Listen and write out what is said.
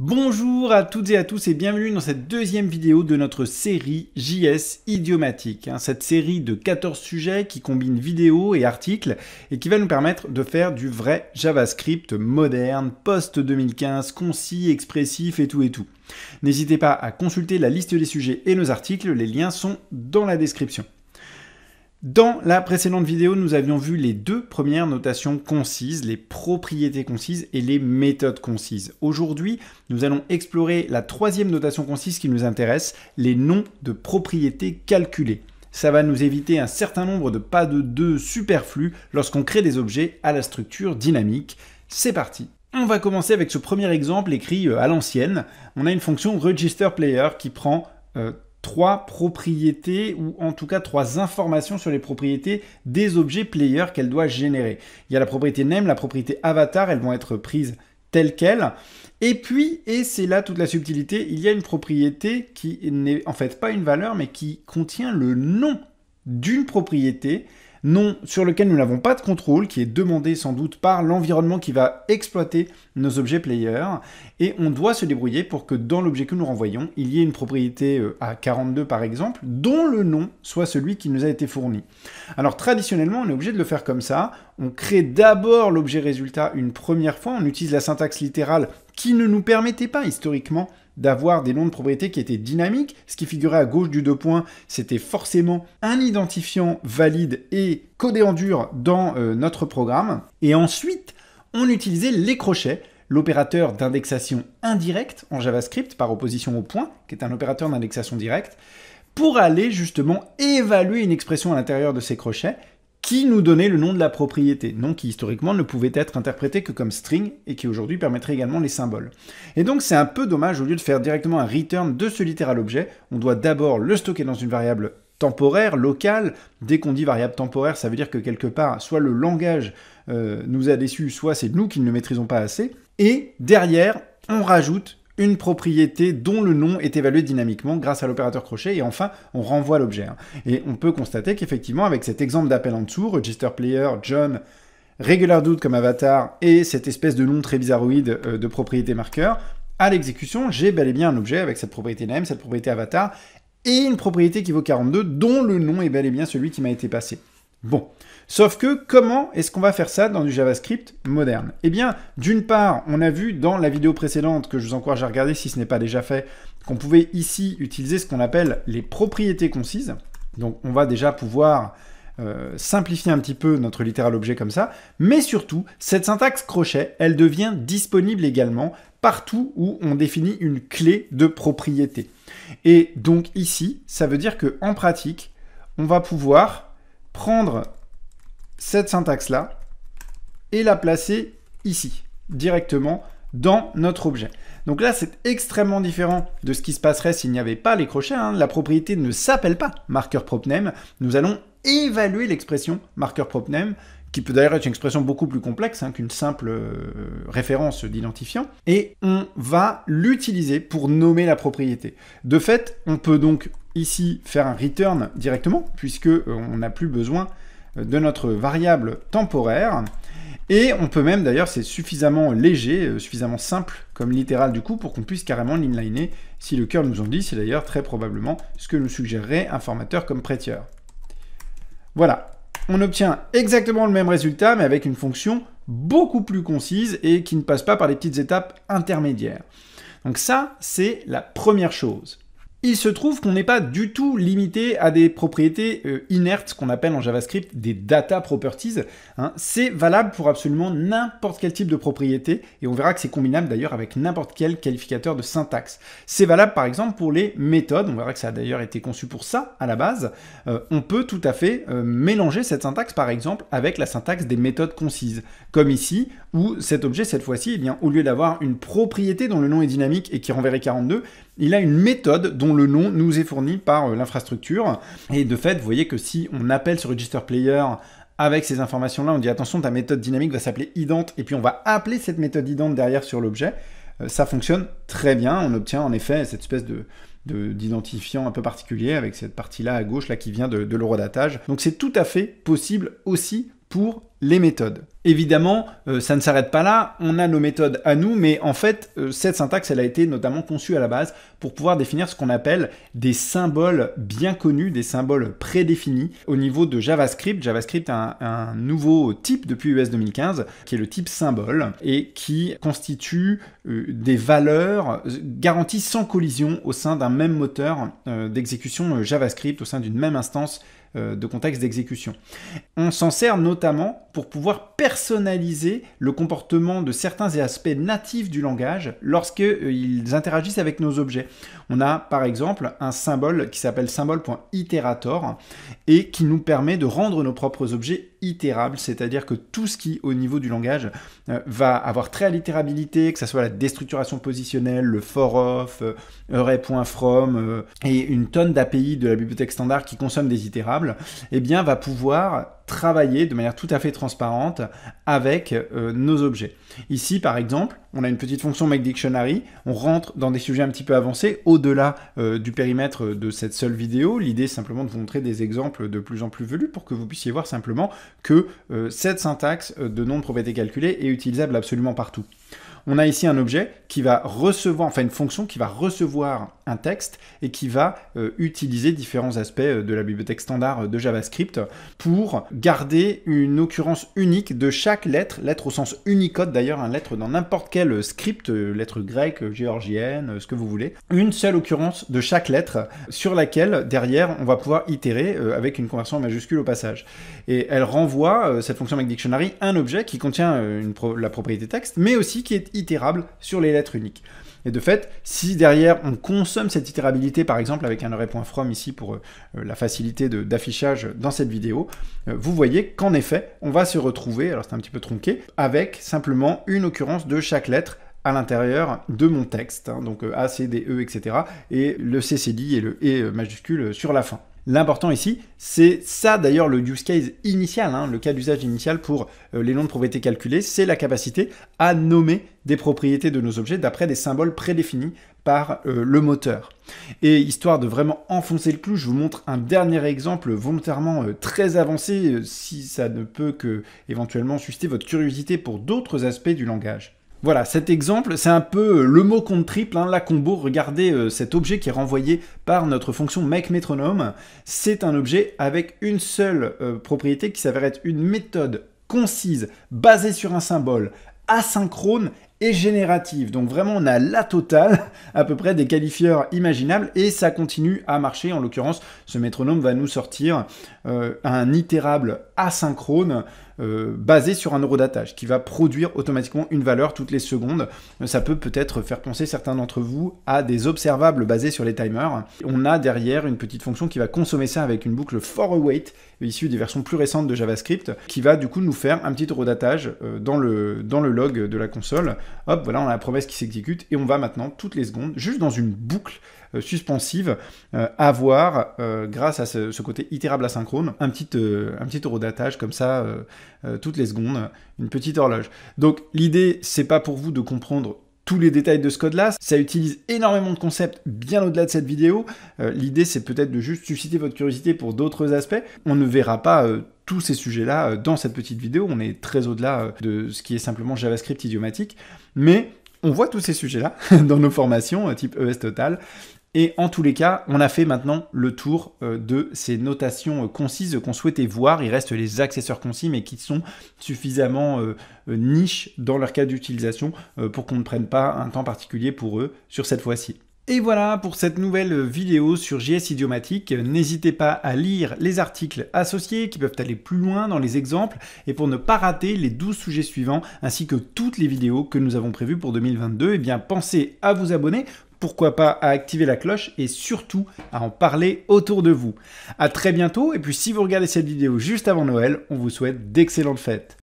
Bonjour à toutes et à tous et bienvenue dans cette deuxième vidéo de notre série JS idiomatique. Hein. Cette série de 14 sujets qui combine vidéos et articles et qui va nous permettre de faire du vrai JavaScript moderne, post-2015, concis, expressif et tout et tout. N'hésitez pas à consulter la liste des sujets et nos articles, les liens sont dans la description. Dans la précédente vidéo, nous avions vu les deux premières notations concises, les propriétés concises et les méthodes concises. Aujourd'hui, nous allons explorer la troisième notation concise qui nous intéresse, les noms de propriétés calculées. Ça va nous éviter un certain nombre de pas de deux superflus lorsqu'on crée des objets à la structure dynamique. C'est parti on va commencer avec ce premier exemple écrit euh, à l'ancienne. On a une fonction registerPlayer qui prend euh, trois propriétés, ou en tout cas trois informations sur les propriétés des objets player qu'elle doit générer. Il y a la propriété name, la propriété avatar, elles vont être prises telles quelles. Et puis, et c'est là toute la subtilité, il y a une propriété qui n'est en fait pas une valeur, mais qui contient le nom d'une propriété nom sur lequel nous n'avons pas de contrôle, qui est demandé sans doute par l'environnement qui va exploiter nos objets player, et on doit se débrouiller pour que dans l'objet que nous renvoyons, il y ait une propriété euh, à 42 par exemple, dont le nom soit celui qui nous a été fourni. Alors traditionnellement, on est obligé de le faire comme ça, on crée d'abord l'objet résultat une première fois, on utilise la syntaxe littérale qui ne nous permettait pas historiquement d'avoir des noms de propriétés qui étaient dynamiques. Ce qui figurait à gauche du deux points, c'était forcément un identifiant valide et codé en dur dans euh, notre programme. Et ensuite, on utilisait les crochets, l'opérateur d'indexation indirecte en JavaScript par opposition au point, qui est un opérateur d'indexation directe, pour aller justement évaluer une expression à l'intérieur de ces crochets qui nous donnait le nom de la propriété, nom qui historiquement ne pouvait être interprété que comme string et qui aujourd'hui permettrait également les symboles. Et donc c'est un peu dommage, au lieu de faire directement un return de ce littéral objet, on doit d'abord le stocker dans une variable temporaire, locale. Dès qu'on dit variable temporaire, ça veut dire que quelque part, soit le langage euh, nous a déçus, soit c'est nous qui ne le maîtrisons pas assez. Et derrière, on rajoute une propriété dont le nom est évalué dynamiquement grâce à l'opérateur crochet, et enfin, on renvoie l'objet. Hein. Et on peut constater qu'effectivement, avec cet exemple d'appel en dessous, register player, John, regular dude comme avatar, et cette espèce de nom très bizarroïde euh, de propriété marqueur, à l'exécution, j'ai bel et bien un objet avec cette propriété name, cette propriété avatar, et une propriété qui vaut 42, dont le nom est bel et bien celui qui m'a été passé. Bon, sauf que comment est-ce qu'on va faire ça dans du JavaScript moderne Eh bien, d'une part, on a vu dans la vidéo précédente que je vous encourage à regarder si ce n'est pas déjà fait, qu'on pouvait ici utiliser ce qu'on appelle les propriétés concises. Donc on va déjà pouvoir euh, simplifier un petit peu notre littéral objet comme ça, mais surtout, cette syntaxe crochet, elle devient disponible également partout où on définit une clé de propriété. Et donc ici, ça veut dire que en pratique, on va pouvoir prendre cette syntaxe-là et la placer ici, directement dans notre objet. Donc là, c'est extrêmement différent de ce qui se passerait s'il n'y avait pas les crochets. Hein. La propriété ne s'appelle pas marqueur propnem Nous allons évaluer l'expression marqueur propnem qui peut d'ailleurs être une expression beaucoup plus complexe hein, qu'une simple euh, référence d'identifiant, et on va l'utiliser pour nommer la propriété. De fait, on peut donc ici faire un return directement, puisque euh, on n'a plus besoin euh, de notre variable temporaire. Et on peut même, d'ailleurs, c'est suffisamment léger, euh, suffisamment simple comme littéral du coup, pour qu'on puisse carrément l'inliner si le cœur nous en dit. C'est d'ailleurs très probablement ce que nous suggérerait un formateur comme Prettier. Voilà, on obtient exactement le même résultat, mais avec une fonction beaucoup plus concise et qui ne passe pas par les petites étapes intermédiaires. Donc ça, c'est la première chose. Il se trouve qu'on n'est pas du tout limité à des propriétés euh, inertes qu'on appelle en JavaScript des data properties. Hein. C'est valable pour absolument n'importe quel type de propriété et on verra que c'est combinable d'ailleurs avec n'importe quel qualificateur de syntaxe. C'est valable par exemple pour les méthodes, on verra que ça a d'ailleurs été conçu pour ça à la base. Euh, on peut tout à fait euh, mélanger cette syntaxe par exemple avec la syntaxe des méthodes concises, comme ici où cet objet cette fois-ci, eh au lieu d'avoir une propriété dont le nom est dynamique et qui renverrait 42, il a une méthode dont le nom nous est fourni par euh, l'infrastructure. Et de fait, vous voyez que si on appelle ce register player avec ces informations-là, on dit attention, ta méthode dynamique va s'appeler idente, et puis on va appeler cette méthode idente derrière sur l'objet, euh, ça fonctionne très bien. On obtient en effet cette espèce de d'identifiant un peu particulier avec cette partie là à gauche là qui vient de, de l'eurodatage. Donc c'est tout à fait possible aussi pour les méthodes. Évidemment, euh, ça ne s'arrête pas là, on a nos méthodes à nous, mais en fait, euh, cette syntaxe, elle a été notamment conçue à la base pour pouvoir définir ce qu'on appelle des symboles bien connus, des symboles prédéfinis au niveau de JavaScript. JavaScript a un, nouveau type depuis US 2015, qui est le type symbole, et qui constitue euh, des valeurs garanties sans collision au sein d'un même moteur d'exécution JavaScript, au sein d'une même instance euh, de contexte d'exécution. On s'en sert notamment pour pouvoir personnaliser le comportement de certains aspects natifs du langage lorsqu'ils euh, interagissent avec nos objets. On a par exemple un symbole qui s'appelle symbole.iterator et qui nous permet de rendre nos propres objets itérable, c'est-à-dire que tout ce qui, au niveau du langage, euh, va avoir trait à l'itérabilité, que ce soit la déstructuration positionnelle, le for-off, euh, euh, et une tonne d'API de la bibliothèque standard qui consomme des itérables, eh bien, va pouvoir travailler de manière tout à fait transparente avec euh, nos objets. Ici, par exemple, on a une petite fonction make dictionary. On rentre dans des sujets un petit peu avancés au-delà euh, du périmètre de cette seule vidéo. L'idée, simplement de vous montrer des exemples de plus en plus velus pour que vous puissiez voir simplement que euh, cette syntaxe de nom de propriété calculée est utilisable absolument partout. On a ici un objet qui va recevoir, enfin une fonction qui va recevoir un texte et qui va euh, utiliser différents aspects euh, de la bibliothèque standard euh, de JavaScript pour garder une occurrence unique de chaque lettre, lettre au sens Unicode d'ailleurs, un hein, lettre dans n'importe quel script, lettre grecque, géorgienne, ce que vous voulez, une seule occurrence de chaque lettre sur laquelle derrière on va pouvoir itérer avec une conversion en majuscule au passage. Et elle renvoie, cette fonction MakeDictionary, un objet qui contient la propriété texte, mais aussi qui est itérable sur les lettres uniques. Et de fait, si derrière on consomme cette itérabilité, par exemple avec un array.from ici pour euh, euh, la facilité d'affichage dans cette vidéo, euh, vous voyez qu'en effet, on va se retrouver, alors c'est un petit peu tronqué, avec simplement une occurrence de chaque lettre à l'intérieur de mon texte, hein, donc A, C, D, E, etc. et le CCD et le E majuscule sur la fin. L'important ici, c'est ça d'ailleurs le use case initial, hein, le cas d'usage initial pour euh, les noms de propriétés calculées, c'est la capacité à nommer des propriétés de nos objets d'après des symboles prédéfinis par euh, le moteur. Et histoire de vraiment enfoncer le clou, je vous montre un dernier exemple volontairement euh, très avancé, si ça ne peut que éventuellement susciter votre curiosité pour d'autres aspects du langage. Voilà, cet exemple, c'est un peu euh, le mot compte triple, hein. la combo, regardez euh, cet objet qui est renvoyé par notre fonction makeMetronome, c'est un objet avec une seule euh, propriété qui s'avère être une méthode concise, basée sur un symbole, asynchrone et générative. Donc vraiment, on a la totale à peu près des qualifieurs imaginables et ça continue à marcher. En l'occurrence, ce métronome va nous sortir euh, un itérable asynchrone euh, basé sur un eurodatage qui va produire automatiquement une valeur toutes les secondes. Ça peut peut-être faire penser certains d'entre vous à des observables basés sur les timers. On a derrière une petite fonction qui va consommer ça avec une boucle for await issue des versions plus récentes de JavaScript qui va du coup nous faire un petit eurodatage euh, dans, le, dans le log de la console hop, voilà, on a la promesse qui s'exécute et on va maintenant toutes les secondes, juste dans une boucle euh, suspensive, euh, avoir, euh, grâce à ce, côté itérable asynchrone, un petit, un petit comme ça, toutes les secondes, une petite horloge. Donc l'idée, c'est pas pour vous de comprendre tous les détails de ce code-là. Ça utilise énormément de concepts bien au-delà de cette vidéo. L'idée, c'est peut-être de juste susciter votre curiosité pour d'autres aspects. On ne verra pas tous ces sujets-là euh, dans cette petite vidéo. On est très au-delà euh, de ce qui est simplement JavaScript idiomatique, mais on voit tous ces sujets-là dans nos formations euh, type ES Total. Et en tous les cas, on a fait maintenant le tour de ces notations concises qu'on souhaitait voir. Il reste les accesseurs concis, mais qui sont suffisamment niches dans leur cas d'utilisation pour qu'on ne prenne pas un temps particulier pour eux sur cette fois-ci. Et voilà pour cette nouvelle vidéo sur JS idiomatique. N'hésitez pas à lire les articles associés qui peuvent aller plus loin dans les exemples et pour ne pas rater les 12 sujets suivants ainsi que toutes les vidéos que nous avons prévues pour 2022, eh bien pensez à vous abonner pourquoi pas à activer la cloche et surtout à en parler autour de vous. À très bientôt et puis si vous regardez cette vidéo juste avant Noël, on vous souhaite d'excellentes fêtes.